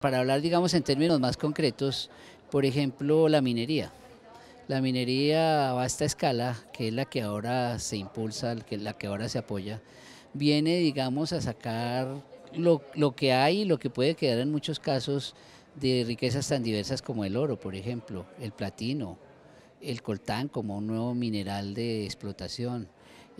Para hablar, digamos, en términos más concretos, por ejemplo, la minería. La minería a vasta escala, que es la que ahora se impulsa, la que ahora se apoya, viene, digamos, a sacar lo, lo que hay y lo que puede quedar en muchos casos de riquezas tan diversas como el oro, por ejemplo, el platino, el coltán como un nuevo mineral de explotación,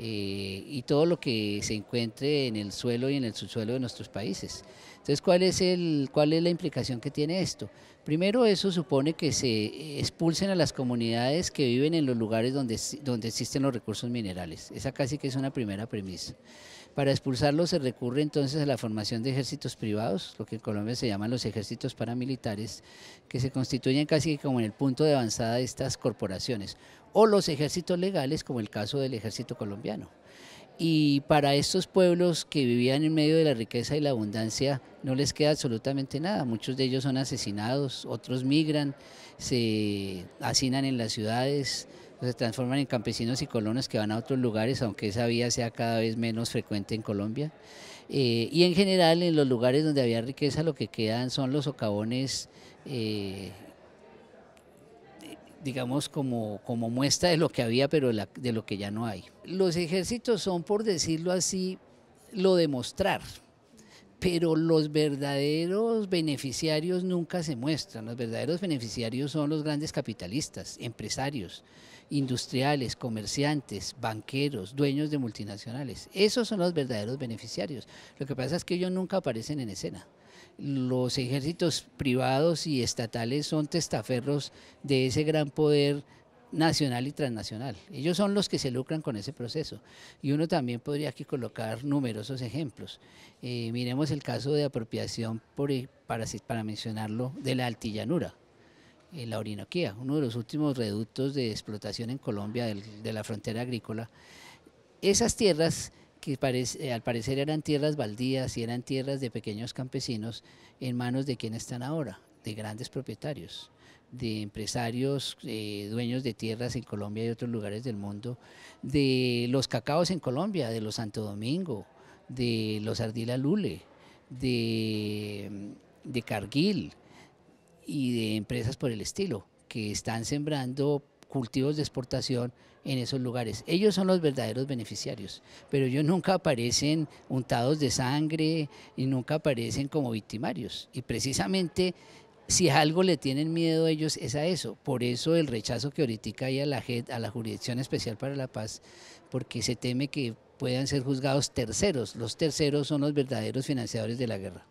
eh, y todo lo que se encuentre en el suelo y en el subsuelo de nuestros países. Entonces, ¿cuál es, el, ¿cuál es la implicación que tiene esto? Primero, eso supone que se expulsen a las comunidades que viven en los lugares donde, donde existen los recursos minerales. Esa casi que es una primera premisa. Para expulsarlos se recurre entonces a la formación de ejércitos privados, lo que en Colombia se llaman los ejércitos paramilitares, que se constituyen casi como en el punto de avanzada de estas corporaciones, o los ejércitos legales, como el caso del ejército colombiano. Y para estos pueblos que vivían en medio de la riqueza y la abundancia, no les queda absolutamente nada. Muchos de ellos son asesinados, otros migran, se hacinan en las ciudades, se transforman en campesinos y colonos que van a otros lugares, aunque esa vía sea cada vez menos frecuente en Colombia. Eh, y en general en los lugares donde había riqueza lo que quedan son los socavones, eh, digamos como, como muestra de lo que había, pero de lo que ya no hay. Los ejércitos son, por decirlo así, lo de mostrar pero los verdaderos beneficiarios nunca se muestran. Los verdaderos beneficiarios son los grandes capitalistas, empresarios, industriales, comerciantes, banqueros, dueños de multinacionales. Esos son los verdaderos beneficiarios. Lo que pasa es que ellos nunca aparecen en escena. Los ejércitos privados y estatales son testaferros de ese gran poder nacional y transnacional. Ellos son los que se lucran con ese proceso. Y uno también podría aquí colocar numerosos ejemplos. Eh, miremos el caso de apropiación, eh, para, mencionarlo, de la altillanura, eh, la Orinoquía, uno de los últimos reductos de explotación en Colombia de la frontera agrícola. Esas tierras que al parecer eran tierras baldías y eran tierras de pequeños campesinos en manos de quienes están ahora, de grandes propietarios de empresarios eh, dueños de tierras en Colombia y otros lugares del mundo, de los cacaos en Colombia, de los Santo Domingo, de los Ardila Lule, de, mm, de Cargill y de empresas por el estilo, que están sembrando cultivos de exportación en esos lugares. Ellos son los verdaderos beneficiarios, pero ellos nunca aparecen untados de sangre y nunca aparecen como victimarios. Y precisamente si algo le tienen miedo a ellos es a eso. Por eso el rechazo que ahorita hay a la, a la Jurisdicción Especial para la Paz, porque se teme que puedan ser juzgados terceros. Los terceros son los verdaderos financiadores de la guerra.